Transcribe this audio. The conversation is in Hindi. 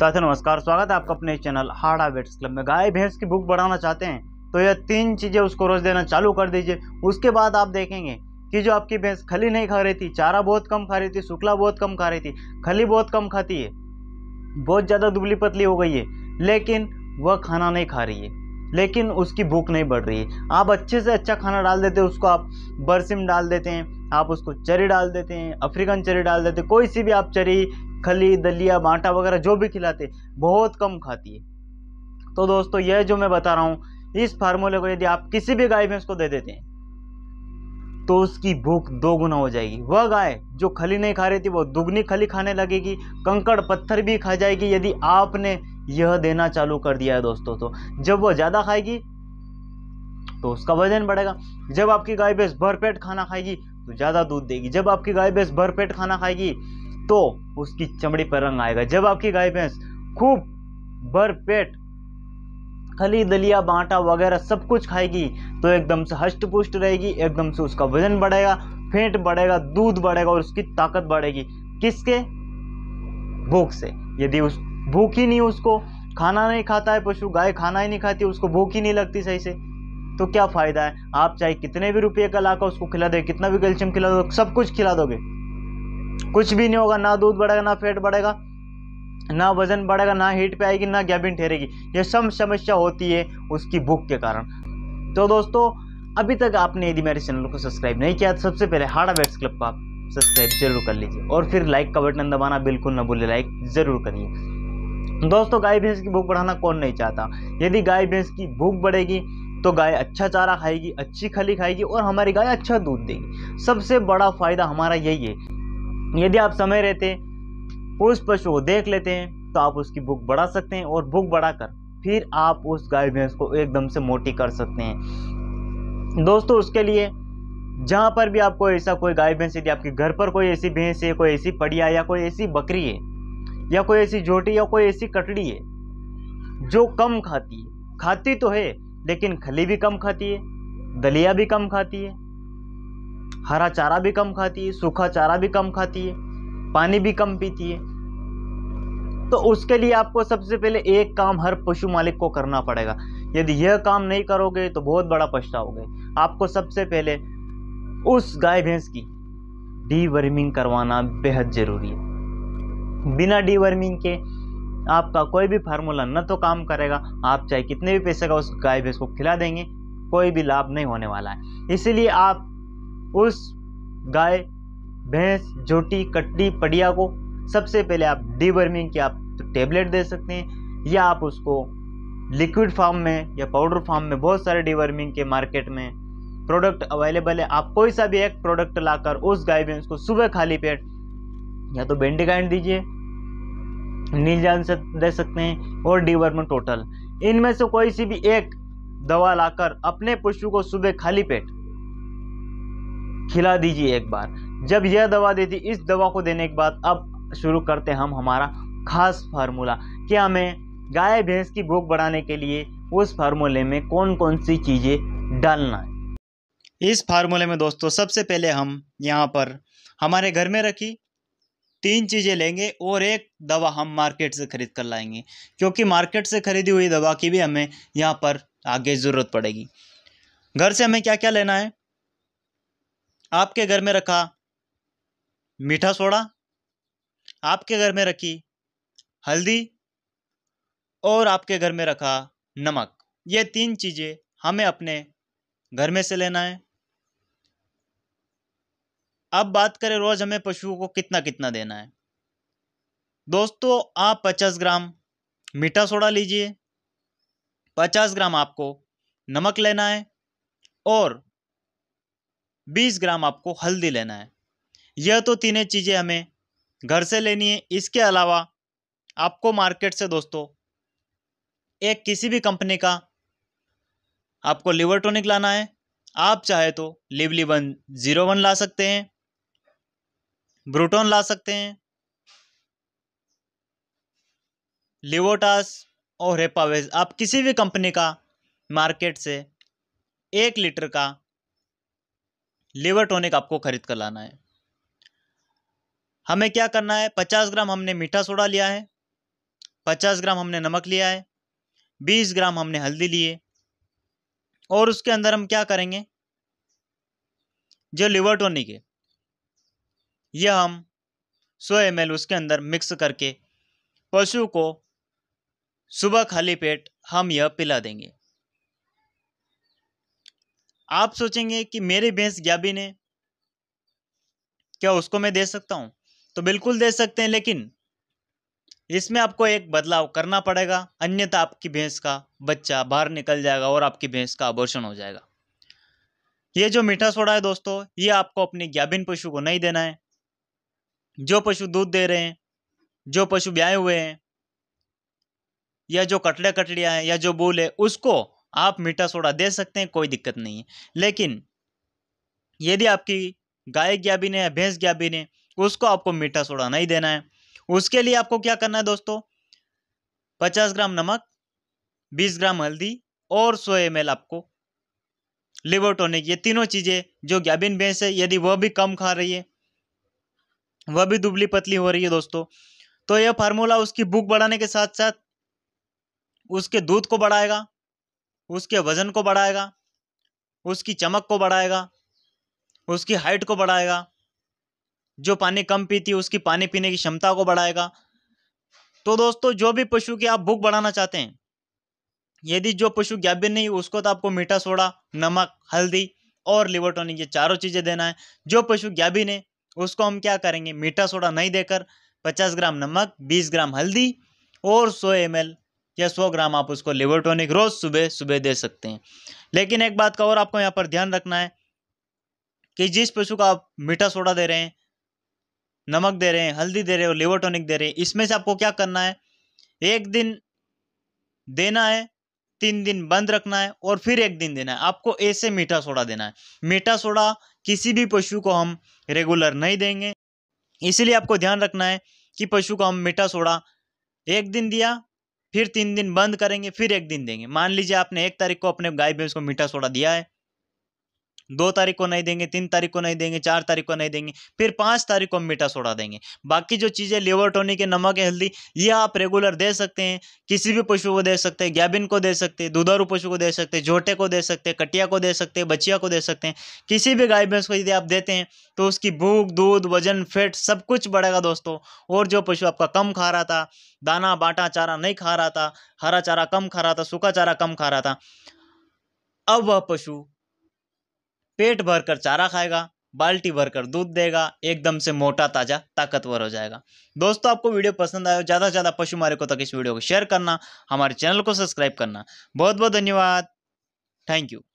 साथियों नमस्कार स्वागत है आपका अपने चैनल हाड़ा वेट्स क्लब में गाय भैंस की भूख बढ़ाना चाहते हैं तो यह तीन चीज़ें उसको रोज़ देना चालू कर दीजिए उसके बाद आप देखेंगे कि जो आपकी भैंस खली नहीं खा रही थी चारा बहुत कम खा रही थी शुक्ला बहुत कम खा रही थी खली बहुत कम खाती है बहुत ज़्यादा दुबली पतली हो गई है लेकिन वह खाना नहीं खा रही है लेकिन उसकी भूख नहीं बढ़ रही है आप अच्छे से अच्छा खाना डाल देते हैं उसको आप बरसिम डाल देते हैं आप उसको चरी डाल देते हैं अफ्रीकन चरी डाल देते हैं कोई सी भी आप चरी खली दलिया बांटा वगैरह जो भी खिलाते बहुत कम खाती है तो दोस्तों यह जो मैं बता रहा हूँ इस फार्मूले को यदि आप किसी भी गाय भैंस को दे देते हैं तो उसकी भूख दो गुना हो जाएगी वह गाय जो खली नहीं खा रही थी वो दुगनी खली खाने लगेगी कंकड़ पत्थर भी खा जाएगी यदि आपने यह देना चालू कर दिया है दोस्तों तो जब वह ज़्यादा खाएगी तो उसका वजन बढ़ेगा जब आपकी गाय भैंस भरपेट खाना खाएगी तो ज़्यादा दूध देगी जब आपकी गाय भैंस भरपेट खाना खाएगी तो उसकी चमड़ी पर रंग आएगा जब आपकी गाय भैंस खूब भरपेट खली दलिया बांटा वगैरह सब कुछ खाएगी तो एकदम से हष्ट पुष्ट रहेगी एकदम से उसका वजन बढ़ेगा फेंट बढ़ेगा दूध बढ़ेगा और उसकी ताकत बढ़ेगी किसके भूख से यदि उस भूख ही नहीं उसको खाना नहीं खाता है पशु गाय खाना ही नहीं खाती उसको भूख ही नहीं लगती सही से तो क्या फ़ायदा है आप चाहे कितने भी रुपये का लाकर उसको खिला दे कितना भी कैल्शियम खिला दो सब कुछ खिला दोगे कुछ भी नहीं होगा ना दूध बढ़ेगा ना फेट बढ़ेगा ना वजन बढ़ेगा ना हीट पे आएगी ना गैबिन ठहरेगी ये सब समस्या होती है उसकी भूख के कारण तो दोस्तों अभी तक आपने यदि मेरे चैनल को सब्सक्राइब नहीं किया तो सबसे पहले हार्ड वेट्स क्लब को आप सब्सक्राइब जरूर कर लीजिए और फिर लाइक का बटन दबाना बिल्कुल ना भूले लाइक ज़रूर करिए दोस्तों गाय भैंस की भूख बढ़ाना कौन नहीं चाहता यदि गाय भैंस की भूख बढ़ेगी तो गाय अच्छा चारा खाएगी अच्छी खली खाएगी और हमारी गाय अच्छा दूध देगी सबसे बड़ा फ़ायदा हमारा यही है यदि आप समय रहते उस पशु को देख लेते हैं तो आप उसकी भूख बढ़ा सकते हैं और भूख बढ़ाकर फिर आप उस गाय भैंस को एकदम से मोटी कर सकते हैं दोस्तों उसके लिए जहाँ पर भी आपको ऐसा कोई गाय भैंस यदि आपके घर पर कोई ऐसी भैंस है कोई ऐसी पड़िया या कोई ऐसी बकरी है या कोई ऐसी झोटी या कोई ऐसी कटड़ी है जो कम खाती है खाती तो है लेकिन खली भी कम खाती है दलिया भी कम खाती है हरा चारा भी कम खाती है सूखा चारा भी कम खाती है पानी भी कम पीती है तो उसके लिए आपको सबसे पहले एक काम हर पशु मालिक को करना पड़ेगा यदि यह काम नहीं करोगे तो बहुत बड़ा पछताओगे आपको सबसे पहले उस गाय भैंस की डीवर्मिंग करवाना बेहद ज़रूरी है बिना डीवर्मिंग के आपका कोई भी फार्मूला न तो काम करेगा आप चाहे कितने भी पैसे का उस गाय भैंस को खिला देंगे कोई भी लाभ नहीं होने वाला है इसीलिए आप उस गाय भैंस झोटी कट्टी पड़िया को सबसे पहले आप डीवर्मिंग की आप टेबलेट दे सकते हैं या आप उसको लिक्विड फॉर्म में या पाउडर फॉर्म में बहुत सारे डिवर्मिंग के मार्केट में प्रोडक्ट अवेलेबल है आप कोई सा भी एक प्रोडक्ट लाकर उस गाय भैंस को सुबह खाली पेट या तो बेंडिकाइंड दीजिए नील जान से दे सकते हैं और में टोटल इनमें से कोई सी भी एक दवा लाकर अपने पशु को सुबह खाली पेट खिला दीजिए एक बार जब यह दवा देती इस दवा को देने के बाद अब शुरू करते हैं हम हमारा खास फार्मूला कि हमें गाय भैंस की भूख बढ़ाने के लिए उस फार्मूले में कौन कौन सी चीज़ें डालना है इस फार्मूले में दोस्तों सबसे पहले हम यहाँ पर हमारे घर में रखी तीन चीज़ें लेंगे और एक दवा हम मार्केट से ख़रीद कर लाएंगे क्योंकि मार्केट से ख़रीदी हुई दवा की भी हमें यहाँ पर आगे ज़रूरत पड़ेगी घर से हमें क्या क्या लेना है आपके घर में रखा मीठा सोडा आपके घर में रखी हल्दी और आपके घर में रखा नमक ये तीन चीज़ें हमें अपने घर में से लेना है अब बात करें रोज़ हमें पशुओं को कितना कितना देना है दोस्तों आप पचास ग्राम मीठा सोडा लीजिए पचास ग्राम आपको नमक लेना है और बीस ग्राम आपको हल्दी लेना है यह तो तीनों चीज़ें हमें घर से लेनी है इसके अलावा आपको मार्केट से दोस्तों एक किसी भी कंपनी का आपको लिवर टॉनिक लाना है आप चाहे तो लिवली वन ज़ीरो वन ला सकते हैं ब्रोटोन ला सकते हैं लिवोटास और हेपावेज आप किसी भी कंपनी का मार्केट से एक लीटर का लिवर टॉनिक आपको खरीद कर लाना है हमें क्या करना है पचास ग्राम हमने मीठा सोडा लिया है पचास ग्राम हमने नमक लिया है बीस ग्राम हमने हल्दी लिए और उसके अंदर हम क्या करेंगे जो लिवर टॉनिक है यह हम 100 एम उसके अंदर मिक्स करके पशु को सुबह खाली पेट हम यह पिला देंगे आप सोचेंगे कि मेरी भैंस ग्याबी ने क्या उसको मैं दे सकता हूं तो बिल्कुल दे सकते हैं लेकिन इसमें आपको एक बदलाव करना पड़ेगा अन्यथा आपकी भैंस का बच्चा बाहर निकल जाएगा और आपकी भैंस का आभूषण हो जाएगा ये जो मीठा सोडा है दोस्तों ये आपको अपने ग्याबिन पशु को नहीं देना है जो पशु दूध दे रहे हैं जो पशु ब्याए हुए हैं या जो कटड़े कटड़िया है या जो बूल है उसको आप मीठा सोडा दे सकते हैं कोई दिक्कत नहीं है लेकिन यदि आपकी गाय गाभिन है या भैंस गाभिन है उसको आपको मीठा सोडा नहीं देना है उसके लिए आपको क्या करना है दोस्तों पचास ग्राम नमक बीस ग्राम हल्दी और सौ एम आपको लिवर टोनिक ये तीनों चीज़ें जो गैबिन भैंस है यदि वह भी कम खा रही है वह भी दुबली पतली हो रही है दोस्तों तो यह फार्मूला उसकी भूख बढ़ाने के साथ साथ उसके दूध को बढ़ाएगा उसके वजन को बढ़ाएगा उसकी चमक को बढ़ाएगा उसकी हाइट को बढ़ाएगा जो पानी कम पीती है उसकी पानी पीने की क्षमता को बढ़ाएगा तो दोस्तों जो भी पशु की आप भूख बढ़ाना चाहते हैं यदि जो पशु गाभिन नहीं उसको तो आपको मीठा सोडा नमक हल्दी और लिवर टोनिक ये चारों चीज़ें देना है जो पशु गाभिन है उसको हम क्या करेंगे मीठा सोडा नहीं देकर 50 ग्राम नमक 20 ग्राम हल्दी और 100 एम या 100 ग्राम आप उसको लिवर रोज़ सुबह सुबह दे सकते हैं लेकिन एक बात का और आपको यहाँ पर ध्यान रखना है कि जिस पशु को आप मीठा सोडा दे रहे हैं नमक दे रहे हैं हल्दी दे रहे हैं और लिवर दे रहे हैं इसमें से आपको क्या करना है एक दिन देना है तीन दिन बंद रखना है और फिर एक दिन देना है आपको ऐसे मीठा सोडा देना है मीठा सोडा किसी भी पशु को हम रेगुलर नहीं देंगे इसीलिए आपको ध्यान रखना है कि पशु को हम मीठा सोडा एक दिन दिया फिर तीन दिन बंद करेंगे फिर एक दिन देंगे मान लीजिए आपने एक तारीख को अपने गाय भैंस को मीठा सोडा दिया है दो तारीख को नहीं देंगे तीन तारीख को नहीं देंगे चार तारीख को नहीं देंगे फिर पाँच तारीख को हम मीठा सोडा देंगे बाकी जो चीज़ें लेवर टोनी के नमक है हल्दी ये आप रेगुलर दे सकते हैं किसी भी पशु को दे सकते हैं गैबिन को दे सकते हैं दुधारू पशु को दे सकते हैं झोटे को दे सकते हैं कटिया को दे सकते हैं बचिया को दे सकते हैं किसी भी गाय भैंस को यदि आप देते हैं तो उसकी भूख दूध वजन फेट सब कुछ बढ़ेगा दोस्तों और जो पशु आपका कम खा रहा था दाना बाटा चारा नहीं खा रहा था हरा चारा कम खा रहा था सूखा चारा कम खा रहा था अब वह पशु पेट भर कर चारा खाएगा बाल्टी भरकर दूध देगा एकदम से मोटा ताज़ा ताकतवर हो जाएगा दोस्तों आपको वीडियो पसंद आए ज़्यादा से ज़्यादा पशु मालिकों तक इस वीडियो को शेयर करना हमारे चैनल को सब्सक्राइब करना बहुत बहुत धन्यवाद थैंक यू